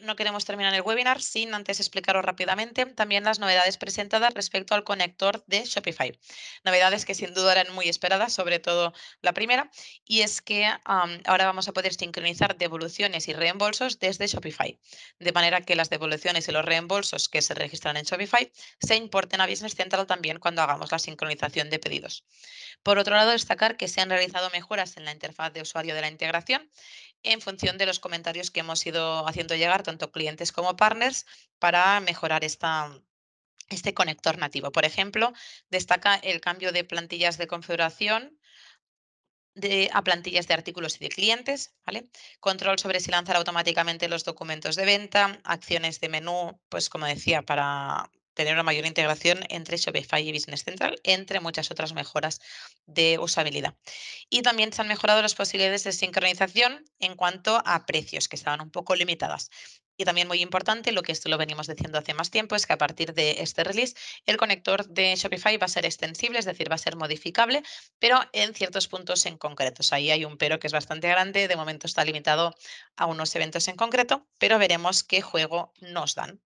no queremos terminar el webinar sin antes explicaros rápidamente también las novedades presentadas respecto al conector de Shopify. Novedades que sin duda eran muy esperadas, sobre todo la primera, y es que ahora vamos a poder sincronizar devoluciones y reembolsos desde Shopify, de manera que las devoluciones y los reembolsos que se registran en Shopify se importen a Business Central también cuando hagamos la sincronización de pedidos. Por otro lado, destacar que se han realizado mejoras en la interfaz de usuario de la integración en función de los comentarios que hemos ido haciendo llegar tanto clientes como partners, para mejorar esta, este conector nativo. Por ejemplo, destaca el cambio de plantillas de configuración de, a plantillas de artículos y de clientes, Control sobre si lanzar automáticamente los documentos de venta, acciones de menú, pues como decía, para tener una mayor integración entre Shopify y Business Central, entre muchas otras mejoras de usabilidad y también se han mejorado las posibilidades de sincronización en cuanto a precios, que estaban un poco limitadas. Y también muy importante, lo que esto lo venimos diciendo hace más tiempo, es que a partir de este release el conector de Shopify va a ser extensible, es decir, va a ser modificable, pero en ciertos puntos en concretos. Ahí hay un pero que es bastante grande, de momento está limitado a unos eventos en concreto, pero veremos qué juego nos dan.